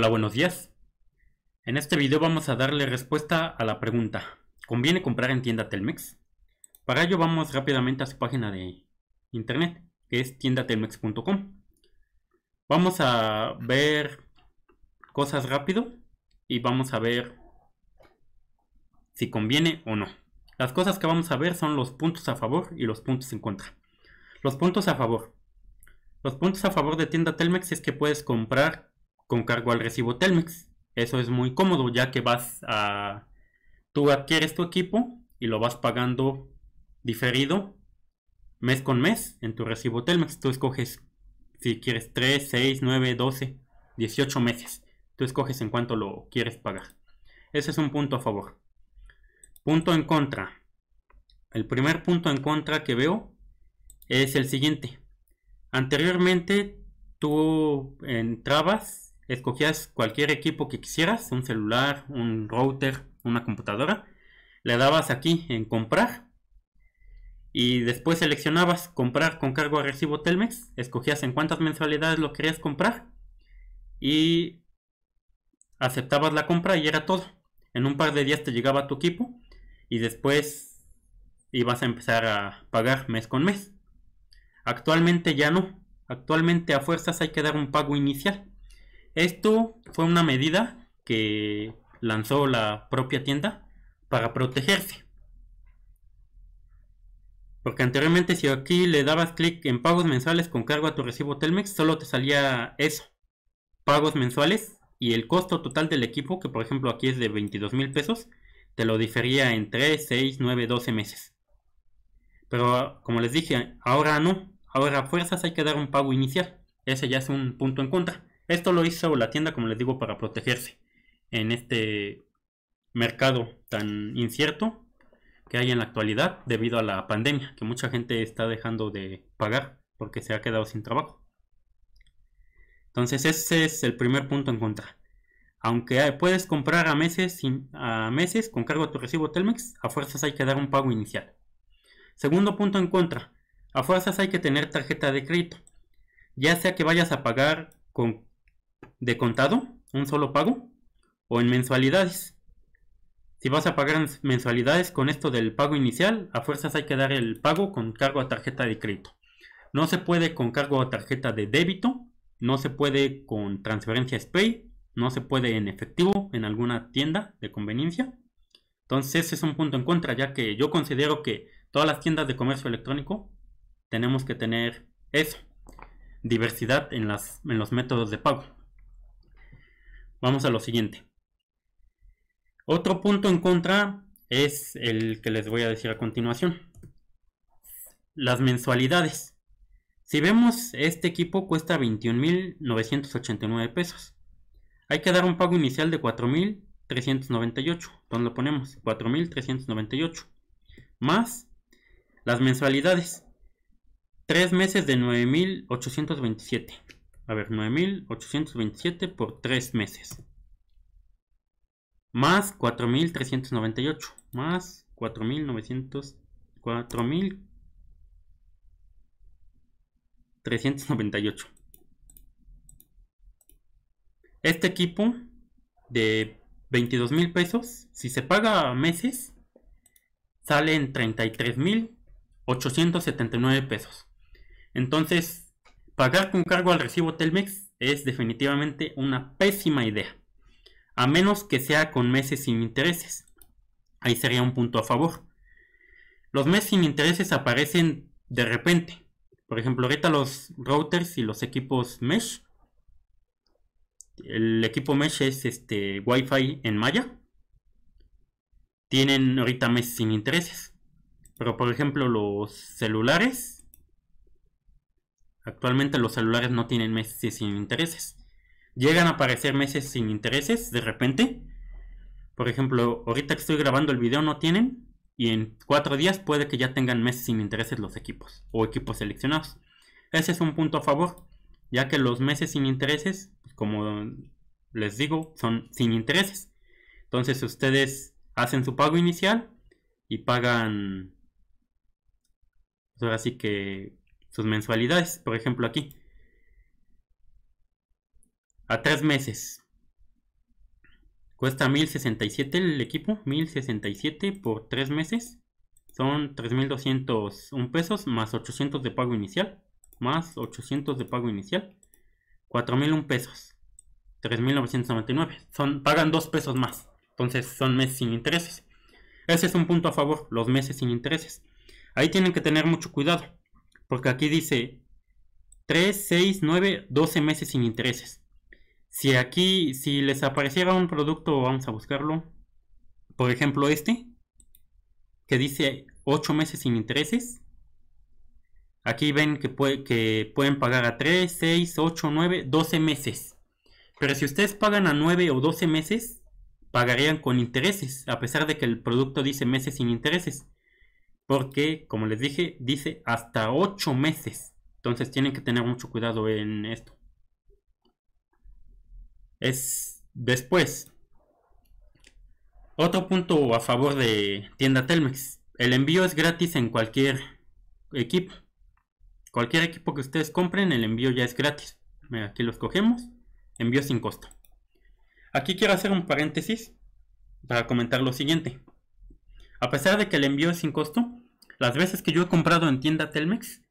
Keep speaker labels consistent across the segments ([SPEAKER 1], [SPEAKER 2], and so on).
[SPEAKER 1] Hola, buenos días. En este video vamos a darle respuesta a la pregunta ¿Conviene comprar en tienda Telmex? Para ello vamos rápidamente a su página de internet que es tiendatelmex.com Vamos a ver cosas rápido y vamos a ver si conviene o no. Las cosas que vamos a ver son los puntos a favor y los puntos en contra. Los puntos a favor. Los puntos a favor de tienda Telmex es que puedes comprar con cargo al recibo Telmex. Eso es muy cómodo ya que vas a... Tú adquieres tu equipo y lo vas pagando diferido mes con mes en tu recibo Telmex. Tú escoges si quieres 3, 6, 9, 12, 18 meses. Tú escoges en cuánto lo quieres pagar. Ese es un punto a favor. Punto en contra. El primer punto en contra que veo es el siguiente. Anteriormente tú entrabas escogías cualquier equipo que quisieras, un celular, un router, una computadora, le dabas aquí en comprar y después seleccionabas comprar con cargo a recibo Telmex, escogías en cuántas mensualidades lo querías comprar y aceptabas la compra y era todo. En un par de días te llegaba tu equipo y después ibas a empezar a pagar mes con mes. Actualmente ya no. Actualmente a fuerzas hay que dar un pago inicial. Esto fue una medida que lanzó la propia tienda para protegerse. Porque anteriormente si aquí le dabas clic en pagos mensuales con cargo a tu recibo Telmex, solo te salía eso. Pagos mensuales y el costo total del equipo, que por ejemplo aquí es de 22 mil pesos, te lo difería en 3, 6, 9, 12 meses. Pero como les dije, ahora no. Ahora a fuerzas hay que dar un pago inicial. Ese ya es un punto en contra. Esto lo hizo la tienda, como les digo, para protegerse en este mercado tan incierto que hay en la actualidad debido a la pandemia, que mucha gente está dejando de pagar porque se ha quedado sin trabajo. Entonces ese es el primer punto en contra. Aunque puedes comprar a meses, sin, meses con cargo a tu recibo Telmex, a fuerzas hay que dar un pago inicial. Segundo punto en contra, a fuerzas hay que tener tarjeta de crédito. Ya sea que vayas a pagar con de contado, un solo pago, o en mensualidades. Si vas a pagar en mensualidades con esto del pago inicial, a fuerzas hay que dar el pago con cargo a tarjeta de crédito. No se puede con cargo a tarjeta de débito, no se puede con transferencia SPAY, no se puede en efectivo en alguna tienda de conveniencia. Entonces ese es un punto en contra, ya que yo considero que todas las tiendas de comercio electrónico tenemos que tener eso, diversidad en, en los métodos de pago. Vamos a lo siguiente. Otro punto en contra es el que les voy a decir a continuación. Las mensualidades. Si vemos, este equipo cuesta 21.989 pesos. Hay que dar un pago inicial de 4.398. ¿Dónde lo ponemos? 4.398. Más las mensualidades. Tres meses de 9.827. A ver, 9827 por 3 meses. Más 4398. Más 4900. 4398. Este equipo de 22 mil pesos, si se paga a meses, sale en 33 mil 879 pesos. Entonces, Pagar con cargo al recibo Telmex es definitivamente una pésima idea, a menos que sea con meses sin intereses. Ahí sería un punto a favor. Los meses sin intereses aparecen de repente. Por ejemplo, ahorita los routers y los equipos mesh. El equipo mesh es este Wi-Fi en Maya. Tienen ahorita meses sin intereses. Pero por ejemplo, los celulares Actualmente los celulares no tienen meses sin intereses. Llegan a aparecer meses sin intereses de repente. Por ejemplo, ahorita que estoy grabando el video no tienen y en cuatro días puede que ya tengan meses sin intereses los equipos o equipos seleccionados. Ese es un punto a favor, ya que los meses sin intereses, como les digo, son sin intereses. Entonces ustedes hacen su pago inicial y pagan, pues ahora sí que sus mensualidades. Por ejemplo, aquí. A tres meses. Cuesta 1067 el equipo. 1067 por tres meses. Son 3201 pesos más 800 de pago inicial. Más 800 de pago inicial. 4001 pesos. 3999. Son, pagan dos pesos más. Entonces son meses sin intereses. Ese es un punto a favor, los meses sin intereses. Ahí tienen que tener mucho cuidado. Porque aquí dice 3, 6, 9, 12 meses sin intereses. Si aquí, si les apareciera un producto, vamos a buscarlo. Por ejemplo, este, que dice 8 meses sin intereses. Aquí ven que, puede, que pueden pagar a 3, 6, 8, 9, 12 meses. Pero si ustedes pagan a 9 o 12 meses, pagarían con intereses, a pesar de que el producto dice meses sin intereses porque, como les dije, dice hasta 8 meses. Entonces tienen que tener mucho cuidado en esto. Es después. Otro punto a favor de tienda Telmex. El envío es gratis en cualquier equipo. Cualquier equipo que ustedes compren, el envío ya es gratis. aquí lo cogemos. Envío sin costo. Aquí quiero hacer un paréntesis para comentar lo siguiente. A pesar de que el envío es sin costo, las veces que yo he comprado en tienda Telmex,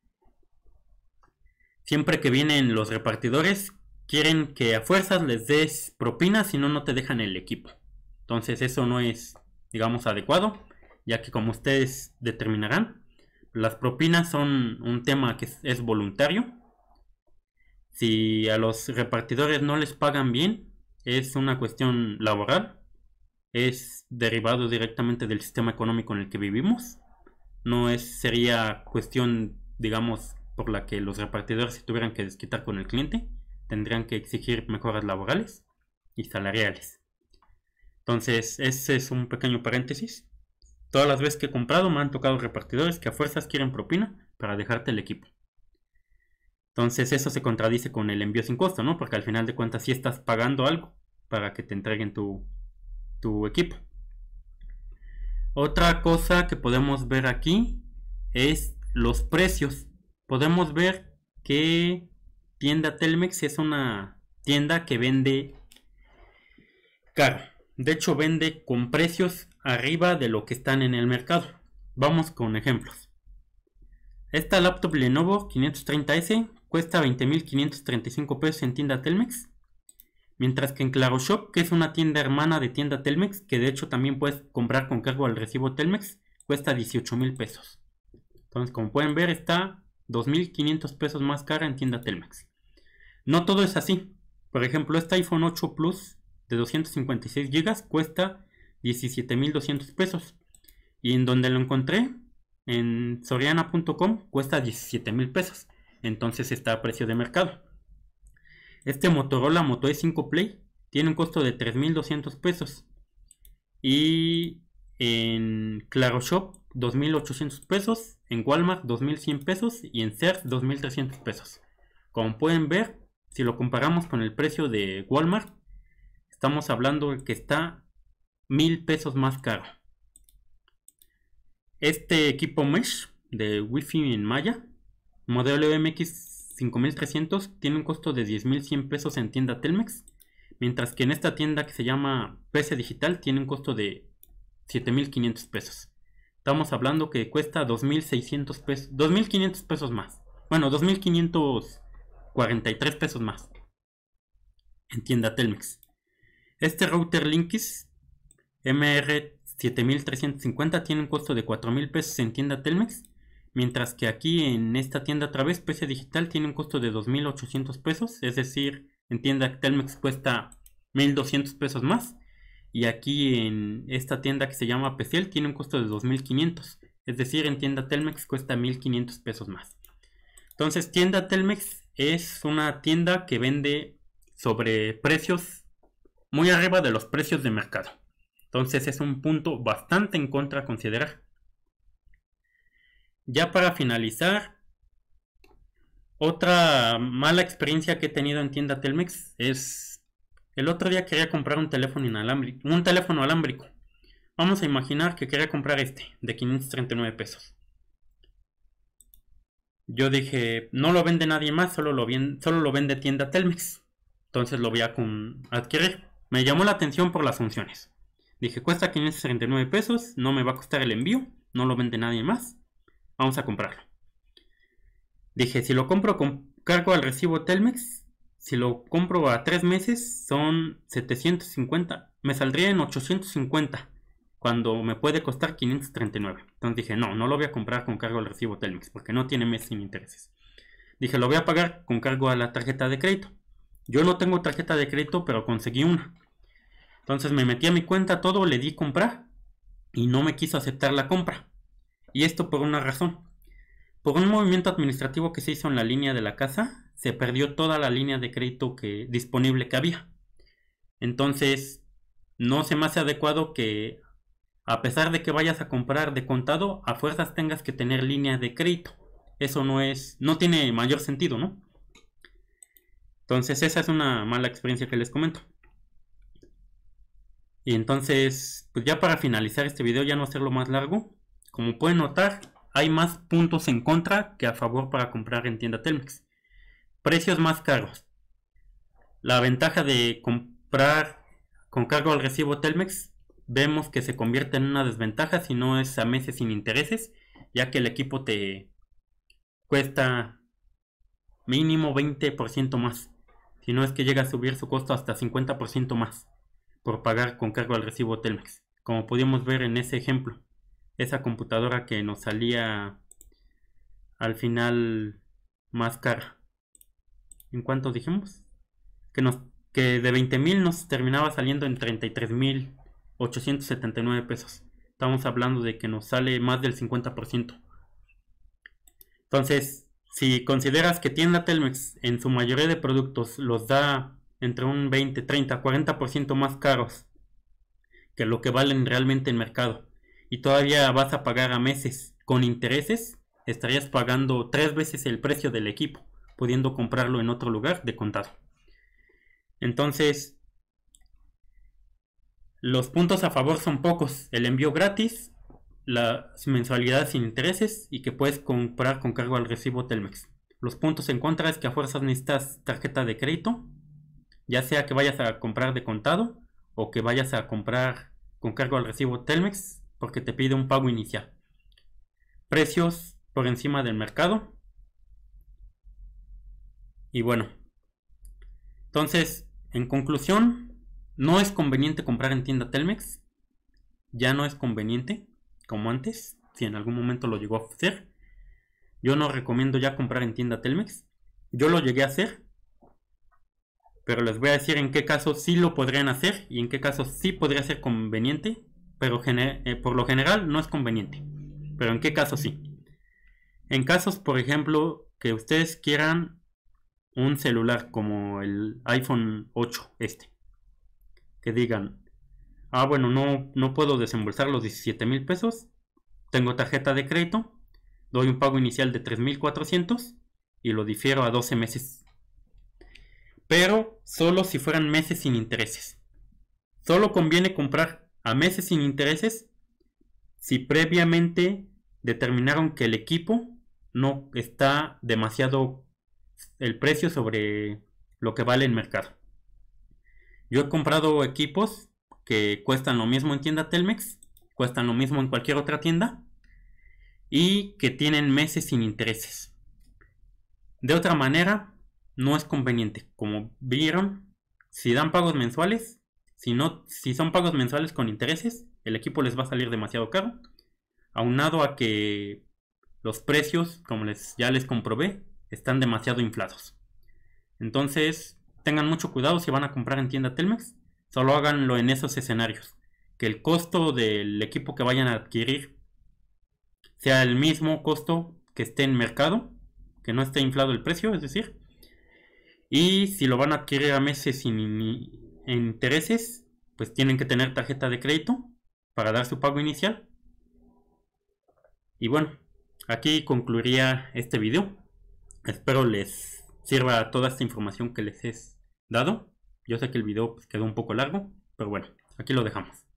[SPEAKER 1] siempre que vienen los repartidores, quieren que a fuerzas les des propinas, si no, no te dejan el equipo. Entonces eso no es, digamos, adecuado, ya que como ustedes determinarán, las propinas son un tema que es voluntario. Si a los repartidores no les pagan bien, es una cuestión laboral, es derivado directamente del sistema económico en el que vivimos no es, sería cuestión, digamos, por la que los repartidores se tuvieran que desquitar con el cliente, tendrían que exigir mejoras laborales y salariales. Entonces, ese es un pequeño paréntesis. Todas las veces que he comprado me han tocado repartidores que a fuerzas quieren propina para dejarte el equipo. Entonces eso se contradice con el envío sin costo, ¿no? Porque al final de cuentas sí estás pagando algo para que te entreguen tu equipo. Otra cosa que podemos ver aquí es los precios. Podemos ver que tienda Telmex es una tienda que vende caro. De hecho, vende con precios arriba de lo que están en el mercado. Vamos con ejemplos. Esta laptop Lenovo 530S cuesta 20.535 pesos en tienda Telmex. Mientras que en ClaroShop, que es una tienda hermana de tienda Telmex, que de hecho también puedes comprar con cargo al recibo Telmex, cuesta 18 mil pesos. Entonces, como pueden ver, está 2.500 pesos más cara en tienda Telmex. No todo es así. Por ejemplo, este iPhone 8 Plus de 256 GB cuesta 17.200 pesos. Y en donde lo encontré, en soriana.com, cuesta 17.000 pesos. Entonces está a precio de mercado. Este Motorola Moto E5 Play tiene un costo de 3,200 pesos. Y en Claro Shop, 2,800 pesos. En Walmart, 2,100 pesos. Y en Sears, 2,300 pesos. Como pueden ver, si lo comparamos con el precio de Walmart, estamos hablando de que está $1,000 pesos más caro. Este equipo mesh de Wi-Fi en Maya, modelo MX 5300 tiene un costo de 10100 pesos en tienda Telmex, mientras que en esta tienda que se llama PC Digital tiene un costo de 7500 pesos. Estamos hablando que cuesta 2600 pesos, 2500 pesos más. Bueno, 2543 pesos más en tienda Telmex. Este router Linkis MR7350 tiene un costo de 4000 pesos en tienda Telmex Mientras que aquí en esta tienda otra través precio digital tiene un costo de 2.800 pesos, es decir, en tienda Telmex cuesta 1.200 pesos más y aquí en esta tienda que se llama Peciel tiene un costo de 2.500, es decir, en tienda Telmex cuesta 1.500 pesos más. Entonces, tienda Telmex es una tienda que vende sobre precios muy arriba de los precios de mercado. Entonces es un punto bastante en contra a considerar. Ya para finalizar, otra mala experiencia que he tenido en tienda Telmex es el otro día quería comprar un teléfono inalámbrico, un teléfono alámbrico. Vamos a imaginar que quería comprar este de 539 pesos. Yo dije, no lo vende nadie más, solo lo, solo lo vende tienda Telmex. Entonces lo voy a adquirir. Me llamó la atención por las funciones. Dije, cuesta 539 pesos, no me va a costar el envío, no lo vende nadie más. Vamos a comprarlo. Dije, si lo compro con cargo al recibo Telmex, si lo compro a tres meses, son 750. Me saldría en 850 cuando me puede costar 539. Entonces dije, no, no lo voy a comprar con cargo al recibo Telmex, porque no tiene mes sin intereses. Dije, lo voy a pagar con cargo a la tarjeta de crédito. Yo no tengo tarjeta de crédito, pero conseguí una. Entonces me metí a mi cuenta todo, le di comprar y no me quiso aceptar la compra. Y esto por una razón. Por un movimiento administrativo que se hizo en la línea de la casa, se perdió toda la línea de crédito que, disponible que había. Entonces, no se me hace adecuado que, a pesar de que vayas a comprar de contado, a fuerzas tengas que tener línea de crédito. Eso no es, no tiene mayor sentido, ¿no? Entonces, esa es una mala experiencia que les comento. Y entonces, pues ya para finalizar este video, ya no hacerlo más largo, como pueden notar, hay más puntos en contra que a favor para comprar en tienda Telmex. Precios más caros. La ventaja de comprar con cargo al recibo Telmex vemos que se convierte en una desventaja si no es a meses sin intereses, ya que el equipo te cuesta mínimo 20% más, si no es que llega a subir su costo hasta 50% más por pagar con cargo al recibo Telmex, como pudimos ver en ese ejemplo esa computadora que nos salía al final más cara. ¿En cuánto dijimos? Que, nos, que de 20.000 nos terminaba saliendo en 33.879 pesos. Estamos hablando de que nos sale más del 50%. Entonces, si consideras que tienda Telmex en su mayoría de productos los da entre un 20, 30, 40% más caros que lo que valen realmente en mercado y todavía vas a pagar a meses con intereses, estarías pagando tres veces el precio del equipo, pudiendo comprarlo en otro lugar de contado. Entonces, los puntos a favor son pocos. El envío gratis, la mensualidad sin intereses y que puedes comprar con cargo al recibo Telmex. Los puntos en contra es que a fuerzas necesitas tarjeta de crédito, ya sea que vayas a comprar de contado o que vayas a comprar con cargo al recibo Telmex, porque te pide un pago inicial. Precios por encima del mercado. Y bueno. Entonces, en conclusión, no es conveniente comprar en tienda Telmex. Ya no es conveniente, como antes, si en algún momento lo llegó a hacer. Yo no recomiendo ya comprar en tienda Telmex. Yo lo llegué a hacer, pero les voy a decir en qué caso sí lo podrían hacer y en qué caso sí podría ser conveniente pero eh, por lo general no es conveniente. Pero en qué caso sí. En casos, por ejemplo, que ustedes quieran un celular como el iPhone 8, este, que digan, ah, bueno, no, no puedo desembolsar los 17 mil pesos, tengo tarjeta de crédito, doy un pago inicial de 3.400 y lo difiero a 12 meses. Pero solo si fueran meses sin intereses. Solo conviene comprar a meses sin intereses si previamente determinaron que el equipo no está demasiado el precio sobre lo que vale el mercado. Yo he comprado equipos que cuestan lo mismo en tienda Telmex, cuestan lo mismo en cualquier otra tienda y que tienen meses sin intereses. De otra manera, no es conveniente. Como vieron, si dan pagos mensuales, si, no, si son pagos mensuales con intereses, el equipo les va a salir demasiado caro. Aunado a que los precios, como les, ya les comprobé, están demasiado inflados. Entonces, tengan mucho cuidado si van a comprar en tienda Telmex. Solo háganlo en esos escenarios. Que el costo del equipo que vayan a adquirir sea el mismo costo que esté en mercado, que no esté inflado el precio, es decir. Y si lo van a adquirir a meses sin, intereses, pues tienen que tener tarjeta de crédito para dar su pago inicial. Y bueno, aquí concluiría este video. Espero les sirva toda esta información que les he dado. Yo sé que el video pues, quedó un poco largo, pero bueno, aquí lo dejamos.